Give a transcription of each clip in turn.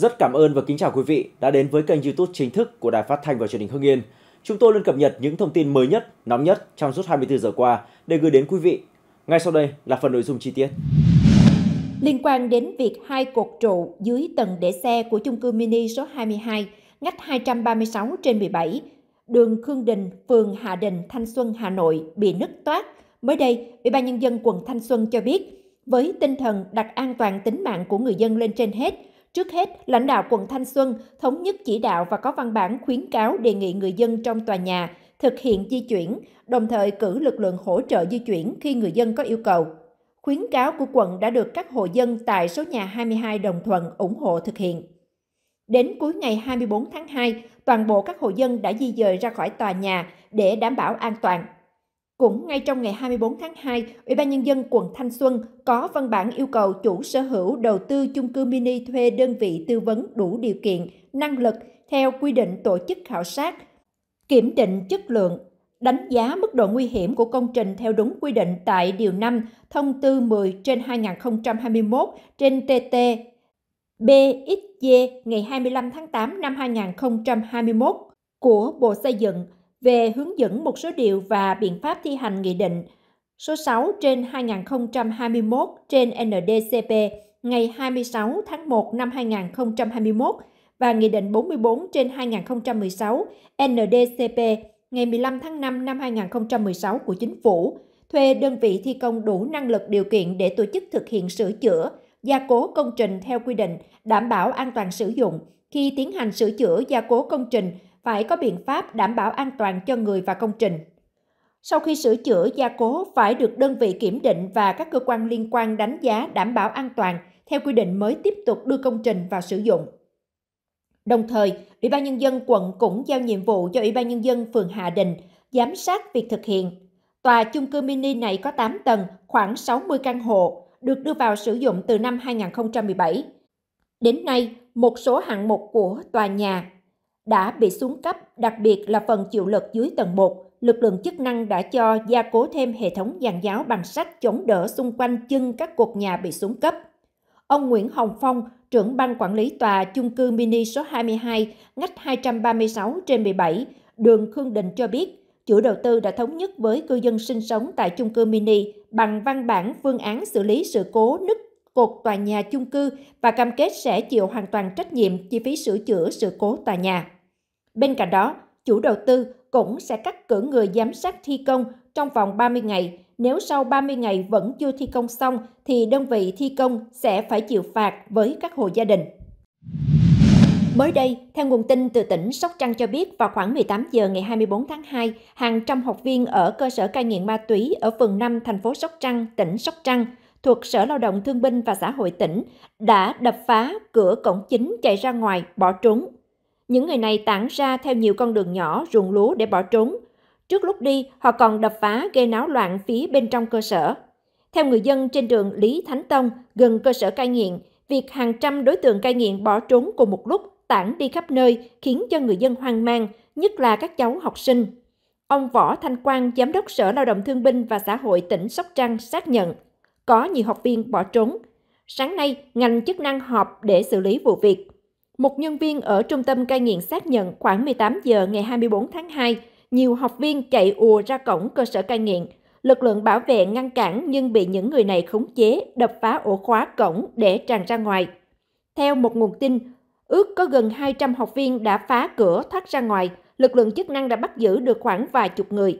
Rất cảm ơn và kính chào quý vị đã đến với kênh YouTube chính thức của Đài Phát thanh và Truyền hình Hưng Yên. Chúng tôi luôn cập nhật những thông tin mới nhất, nóng nhất trong suốt 24 giờ qua để gửi đến quý vị. Ngay sau đây là phần nội dung chi tiết. Liên quan đến việc hai cột trụ dưới tầng để xe của chung cư mini số 22, ngách 236 trên 17, đường Khương Đình, phường Hà Đình, Thanh Xuân, Hà Nội bị nứt toát. Mới đây, Ủy ban Nhân dân quận Thanh Xuân cho biết, với tinh thần đặt an toàn tính mạng của người dân lên trên hết – Trước hết, lãnh đạo quận Thanh Xuân thống nhất chỉ đạo và có văn bản khuyến cáo đề nghị người dân trong tòa nhà thực hiện di chuyển, đồng thời cử lực lượng hỗ trợ di chuyển khi người dân có yêu cầu. Khuyến cáo của quận đã được các hộ dân tại số nhà 22 Đồng Thuận ủng hộ thực hiện. Đến cuối ngày 24 tháng 2, toàn bộ các hộ dân đã di dời ra khỏi tòa nhà để đảm bảo an toàn. Cũng ngay trong ngày 24 tháng 2, Ủy ban Nhân dân quận Thanh Xuân có văn bản yêu cầu chủ sở hữu đầu tư chung cư mini thuê đơn vị tư vấn đủ điều kiện, năng lực theo quy định tổ chức khảo sát, kiểm định chất lượng, đánh giá mức độ nguy hiểm của công trình theo đúng quy định tại Điều 5 Thông tư 10 trên 2021 trên TT BXG ngày 25 tháng 8 năm 2021 của Bộ Xây dựng về hướng dẫn một số điều và biện pháp thi hành nghị định số 6 trên 2021 trên NDCP ngày 26 tháng 1 năm 2021 và Nghị định 44 trên 2016 NDCP ngày 15 tháng 5 năm 2016 của Chính phủ thuê đơn vị thi công đủ năng lực điều kiện để tổ chức thực hiện sửa chữa, gia cố công trình theo quy định, đảm bảo an toàn sử dụng. Khi tiến hành sửa chữa gia cố công trình phải có biện pháp đảm bảo an toàn cho người và công trình. Sau khi sửa chữa, gia cố phải được đơn vị kiểm định và các cơ quan liên quan đánh giá đảm bảo an toàn theo quy định mới tiếp tục đưa công trình vào sử dụng. Đồng thời, Ủy ban Nhân dân quận cũng giao nhiệm vụ cho Ủy ban Nhân dân phường Hà Đình giám sát việc thực hiện. Tòa chung cư mini này có 8 tầng, khoảng 60 căn hộ, được đưa vào sử dụng từ năm 2017. Đến nay, một số hạng mục của tòa nhà đã bị xuống cấp, đặc biệt là phần chịu lực dưới tầng 1. Lực lượng chức năng đã cho gia cố thêm hệ thống giàn giáo bằng sắt chống đỡ xung quanh chân các cột nhà bị xuống cấp. Ông Nguyễn Hồng Phong, trưởng ban quản lý tòa chung cư mini số 22, ngách 236 trên 17, đường Khương Đình cho biết, chủ đầu tư đã thống nhất với cư dân sinh sống tại chung cư mini bằng văn bản phương án xử lý sự cố nứt cột tòa nhà chung cư và cam kết sẽ chịu hoàn toàn trách nhiệm chi phí sửa chữa sự cố tòa nhà. Bên cạnh đó, chủ đầu tư cũng sẽ cắt cử người giám sát thi công trong vòng 30 ngày. Nếu sau 30 ngày vẫn chưa thi công xong thì đơn vị thi công sẽ phải chịu phạt với các hộ gia đình. Mới đây, theo nguồn tin từ tỉnh Sóc Trăng cho biết, vào khoảng 18 giờ ngày 24 tháng 2, hàng trăm học viên ở cơ sở cai nghiện ma túy ở phường 5 thành phố Sóc Trăng, tỉnh Sóc Trăng thuộc Sở Lao động Thương binh và Xã hội tỉnh đã đập phá cửa cổng chính chạy ra ngoài bỏ trốn. Những người này tản ra theo nhiều con đường nhỏ ruộng lúa để bỏ trốn. Trước lúc đi, họ còn đập phá gây náo loạn phía bên trong cơ sở. Theo người dân trên đường Lý Thánh Tông, gần cơ sở cai nghiện, việc hàng trăm đối tượng cai nghiện bỏ trốn cùng một lúc tản đi khắp nơi khiến cho người dân hoang mang, nhất là các cháu học sinh. Ông Võ Thanh Quang, Giám đốc Sở Lao động Thương binh và Xã hội tỉnh Sóc Trăng xác nhận – có nhiều học viên bỏ trốn. Sáng nay, ngành chức năng họp để xử lý vụ việc. Một nhân viên ở trung tâm cai nghiện xác nhận khoảng 18 giờ ngày 24 tháng 2, nhiều học viên chạy ùa ra cổng cơ sở cai nghiện. Lực lượng bảo vệ ngăn cản nhưng bị những người này khống chế, đập phá ổ khóa cổng để tràn ra ngoài. Theo một nguồn tin, ước có gần 200 học viên đã phá cửa thoát ra ngoài, lực lượng chức năng đã bắt giữ được khoảng vài chục người.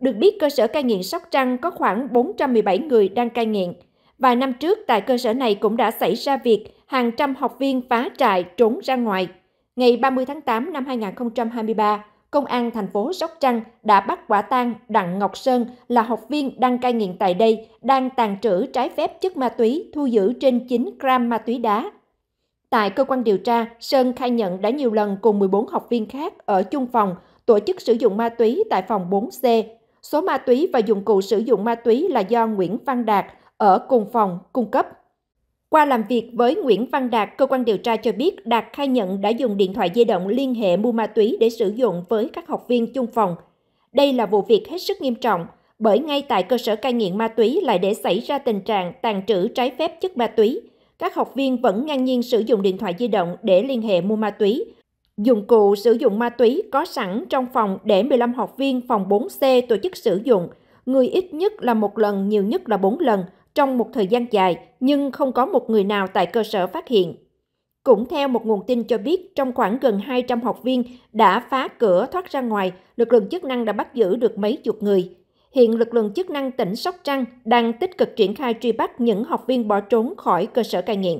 Được biết cơ sở cai nghiện Sóc Trăng có khoảng 417 người đang cai nghiện. Vài năm trước tại cơ sở này cũng đã xảy ra việc hàng trăm học viên phá trại trốn ra ngoài. Ngày 30 tháng 8 năm 2023, Công an thành phố Sóc Trăng đã bắt quả tang Đặng Ngọc Sơn là học viên đang cai nghiện tại đây, đang tàn trữ trái phép chất ma túy thu giữ trên 9 gram ma túy đá. Tại cơ quan điều tra, Sơn khai nhận đã nhiều lần cùng 14 học viên khác ở chung phòng tổ chức sử dụng ma túy tại phòng 4C Số ma túy và dụng cụ sử dụng ma túy là do Nguyễn Văn Đạt ở cùng phòng cung cấp. Qua làm việc với Nguyễn Văn Đạt, cơ quan điều tra cho biết Đạt khai nhận đã dùng điện thoại di động liên hệ mua ma túy để sử dụng với các học viên chung phòng. Đây là vụ việc hết sức nghiêm trọng, bởi ngay tại cơ sở cai nghiện ma túy lại để xảy ra tình trạng tàn trữ trái phép chất ma túy. Các học viên vẫn ngang nhiên sử dụng điện thoại di động để liên hệ mua ma túy, Dụng cụ sử dụng ma túy có sẵn trong phòng để 15 học viên phòng 4C tổ chức sử dụng, người ít nhất là một lần, nhiều nhất là bốn lần trong một thời gian dài, nhưng không có một người nào tại cơ sở phát hiện. Cũng theo một nguồn tin cho biết, trong khoảng gần 200 học viên đã phá cửa thoát ra ngoài, lực lượng chức năng đã bắt giữ được mấy chục người. Hiện lực lượng chức năng tỉnh Sóc Trăng đang tích cực triển khai truy bắt những học viên bỏ trốn khỏi cơ sở cai nghiện.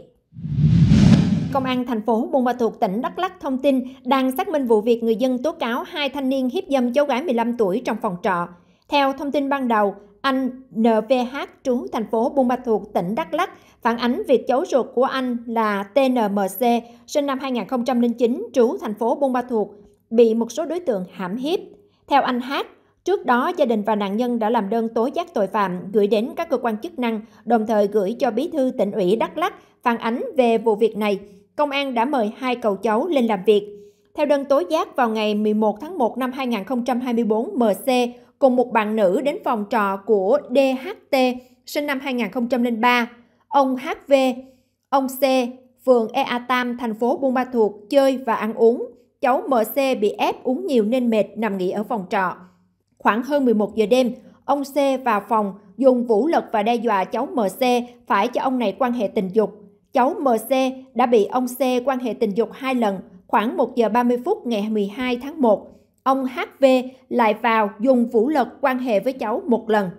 Công an thành phố Buôn Ma Thuột, tỉnh Đắk Lắk thông tin đang xác minh vụ việc người dân tố cáo hai thanh niên hiếp dâm cháu gái 15 tuổi trong phòng trọ. Theo thông tin ban đầu, anh NVH trú thành phố Buôn Ma Thuột, tỉnh Đắk Lắk phản ánh việc cháu ruột của anh là TNMC, sinh năm 2009, trú thành phố Buôn Ma Thuột, bị một số đối tượng hãm hiếp. Theo anh Hát, Trước đó, gia đình và nạn nhân đã làm đơn tố giác tội phạm gửi đến các cơ quan chức năng, đồng thời gửi cho bí thư tỉnh ủy Đắk Lắk phản ánh về vụ việc này công an đã mời hai cậu cháu lên làm việc. Theo đơn tố giác vào ngày 11 tháng 1 năm 2024, MC cùng một bạn nữ đến phòng trọ của DHT sinh năm 2003, ông HV, ông C, phường Ea Tam, thành phố Buôn Ma Thuột chơi và ăn uống. Cháu MC bị ép uống nhiều nên mệt nằm nghỉ ở phòng trọ. Khoảng hơn 11 giờ đêm, ông C vào phòng dùng vũ lực và đe dọa cháu MC phải cho ông này quan hệ tình dục cháu MC đã bị ông C quan hệ tình dục hai lần khoảng 1 giờ 30 phút ngày 12 tháng 1. Ông HV lại vào dùng vũ lực quan hệ với cháu một lần.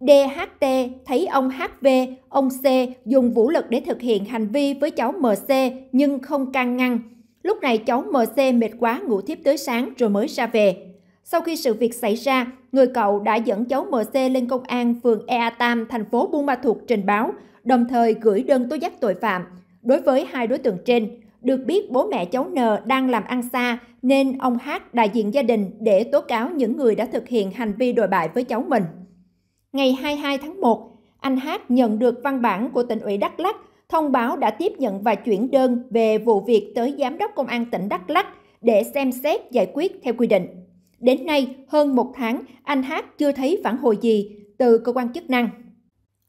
DHT thấy ông HV, ông C dùng vũ lực để thực hiện hành vi với cháu MC nhưng không can ngăn. Lúc này cháu MC mệt quá ngủ thiếp tới sáng rồi mới ra về. Sau khi sự việc xảy ra, người cậu đã dẫn cháu MC lên công an phường Ea Tam, thành phố Buôn Ma Thuột trình báo, đồng thời gửi đơn tố giác tội phạm. Đối với hai đối tượng trên, được biết bố mẹ cháu N đang làm ăn xa nên ông H đại diện gia đình để tố cáo những người đã thực hiện hành vi đồi bại với cháu mình. Ngày 22 tháng 1, anh H nhận được văn bản của tỉnh ủy Đắk Lắk thông báo đã tiếp nhận và chuyển đơn về vụ việc tới Giám đốc Công an tỉnh Đắk Lắk để xem xét giải quyết theo quy định. Đến nay, hơn một tháng, anh Hát chưa thấy phản hồi gì từ cơ quan chức năng.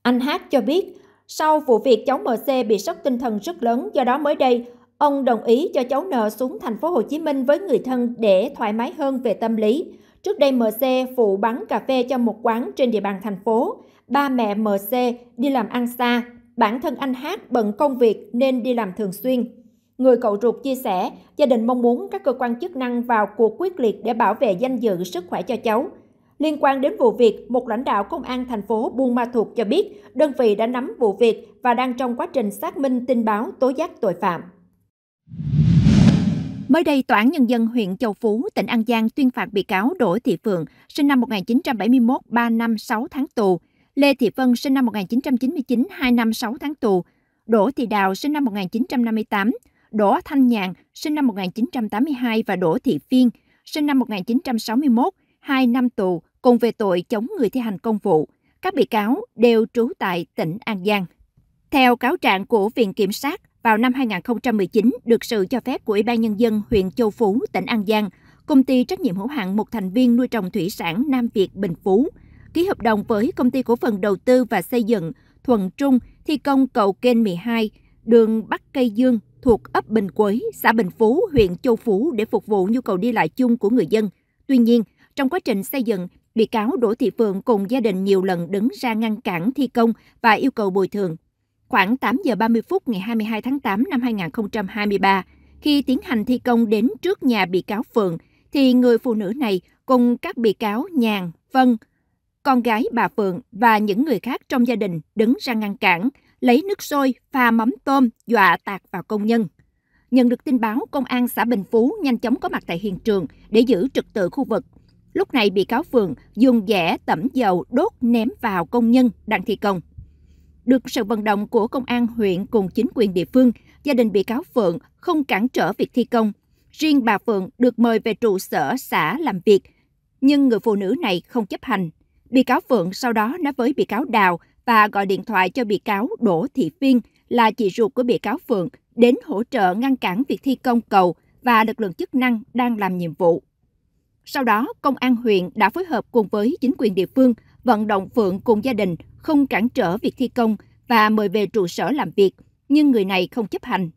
Anh Hát cho biết, sau vụ việc cháu MC bị sốc tinh thần rất lớn, do đó mới đây, ông đồng ý cho cháu N xuống thành phố Hồ Chí Minh với người thân để thoải mái hơn về tâm lý. Trước đây MC phụ bán cà phê cho một quán trên địa bàn thành phố. Ba mẹ MC đi làm ăn xa, bản thân anh Hát bận công việc nên đi làm thường xuyên. Người cậu ruột chia sẻ, gia đình mong muốn các cơ quan chức năng vào cuộc quyết liệt để bảo vệ danh dự sức khỏe cho cháu. Liên quan đến vụ việc, một lãnh đạo công an thành phố Buôn Ma Thuột cho biết đơn vị đã nắm vụ việc và đang trong quá trình xác minh tin báo tố giác tội phạm. Mới đây, Tòa án Nhân dân huyện Châu Phú, tỉnh An Giang tuyên phạt bị cáo Đỗ Thị Phượng, sinh năm 1971, 3 năm 6 tháng tù, Lê Thị Vân, sinh năm 1999, 2 năm 6 tháng tù, Đỗ Thị Đào, sinh năm 1958, Đỗ Thanh Nhàn, sinh năm 1982 và Đỗ Thị Phiên, sinh năm 1961, 2 năm tù cùng về tội chống người thi hành công vụ. Các bị cáo đều trú tại tỉnh An Giang. Theo cáo trạng của Viện Kiểm sát, vào năm 2019 được sự cho phép của Ủy ban Nhân dân huyện Châu Phú, tỉnh An Giang, công ty trách nhiệm hữu hạn một thành viên nuôi trồng thủy sản Nam Việt Bình Phú, ký hợp đồng với công ty cổ phần đầu tư và xây dựng Thuần Trung thi công cầu kênh 12 đường Bắc Cây Dương thuộc ấp Bình Quế, xã Bình Phú, huyện Châu Phú để phục vụ nhu cầu đi lại chung của người dân. Tuy nhiên, trong quá trình xây dựng, bị cáo Đỗ Thị Phượng cùng gia đình nhiều lần đứng ra ngăn cản thi công và yêu cầu bồi thường. Khoảng 8 giờ 30 phút ngày 22 tháng 8 năm 2023, khi tiến hành thi công đến trước nhà bị cáo Phượng, thì người phụ nữ này cùng các bị cáo Nhàn, Vân, con gái bà Phượng và những người khác trong gia đình đứng ra ngăn cản, lấy nước sôi pha mắm tôm dọa tạt vào công nhân. Nhận được tin báo, công an xã Bình Phú nhanh chóng có mặt tại hiện trường để giữ trật tự khu vực. Lúc này bị cáo Phượng dùng dẻ tẩm dầu đốt ném vào công nhân đang thi công. Được sự vận động của công an huyện cùng chính quyền địa phương, gia đình bị cáo Phượng không cản trở việc thi công. Riêng bà Phượng được mời về trụ sở xã làm việc, nhưng người phụ nữ này không chấp hành. Bị cáo Phượng sau đó nói với bị cáo Đào và gọi điện thoại cho bị cáo Đỗ Thị Phiên là chị ruột của bị cáo Phượng đến hỗ trợ ngăn cản việc thi công cầu và lực lượng chức năng đang làm nhiệm vụ. Sau đó, công an huyện đã phối hợp cùng với chính quyền địa phương vận động Phượng cùng gia đình không cản trở việc thi công và mời về trụ sở làm việc, nhưng người này không chấp hành.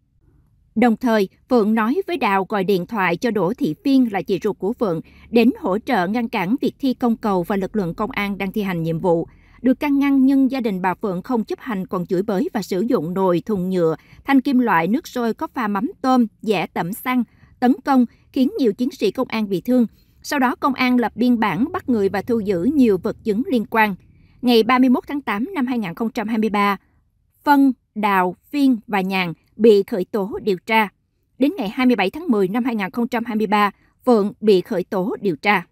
Đồng thời, Phượng nói với Đào gọi điện thoại cho Đỗ Thị Phiên là chị ruột của Phượng đến hỗ trợ ngăn cản việc thi công cầu và lực lượng công an đang thi hành nhiệm vụ – được căn ngăn nhưng gia đình bà Phượng không chấp hành còn chửi bới và sử dụng nồi, thùng nhựa, thanh kim loại, nước sôi có pha mắm tôm, dẻ tẩm xăng, tấn công khiến nhiều chiến sĩ công an bị thương. Sau đó công an lập biên bản bắt người và thu giữ nhiều vật chứng liên quan. Ngày 31 tháng 8 năm 2023, Phân, Đào, Phiên và Nhàn bị khởi tố điều tra. Đến ngày 27 tháng 10 năm 2023, Phượng bị khởi tố điều tra.